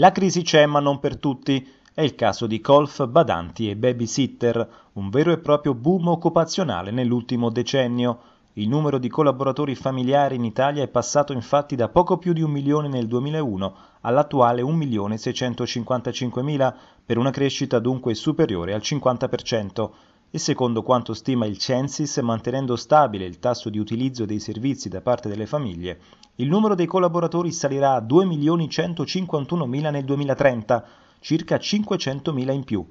La crisi c'è ma non per tutti. È il caso di golf, badanti e babysitter, un vero e proprio boom occupazionale nell'ultimo decennio. Il numero di collaboratori familiari in Italia è passato infatti da poco più di un milione nel 2001 all'attuale 1.655.000, per una crescita dunque superiore al 50% e secondo quanto stima il Censis, mantenendo stabile il tasso di utilizzo dei servizi da parte delle famiglie, il numero dei collaboratori salirà a 2.151.000 nel 2030, circa 500.000 in più.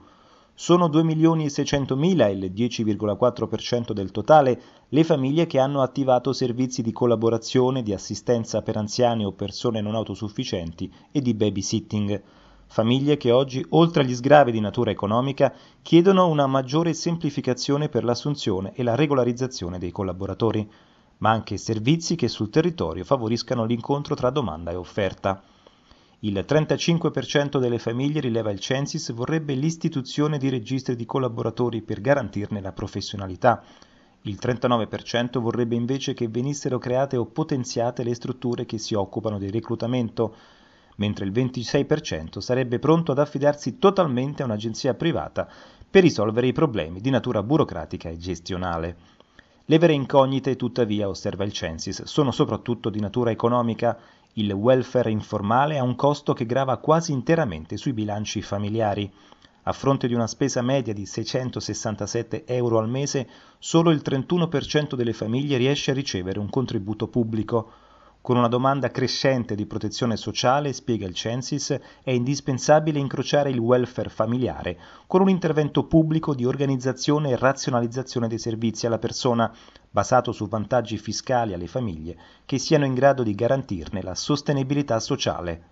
Sono 2.600.000, il 10,4% del totale, le famiglie che hanno attivato servizi di collaborazione, di assistenza per anziani o persone non autosufficienti e di babysitting famiglie che oggi, oltre agli sgravi di natura economica, chiedono una maggiore semplificazione per l'assunzione e la regolarizzazione dei collaboratori, ma anche servizi che sul territorio favoriscano l'incontro tra domanda e offerta. Il 35% delle famiglie, rileva il Censis, vorrebbe l'istituzione di registri di collaboratori per garantirne la professionalità. Il 39% vorrebbe invece che venissero create o potenziate le strutture che si occupano di reclutamento, mentre il 26% sarebbe pronto ad affidarsi totalmente a un'agenzia privata per risolvere i problemi di natura burocratica e gestionale. Le vere incognite, tuttavia, osserva il Censis, sono soprattutto di natura economica. Il welfare informale ha un costo che grava quasi interamente sui bilanci familiari. A fronte di una spesa media di 667 euro al mese, solo il 31% delle famiglie riesce a ricevere un contributo pubblico. Con una domanda crescente di protezione sociale, spiega il Censis, è indispensabile incrociare il welfare familiare con un intervento pubblico di organizzazione e razionalizzazione dei servizi alla persona, basato su vantaggi fiscali alle famiglie che siano in grado di garantirne la sostenibilità sociale.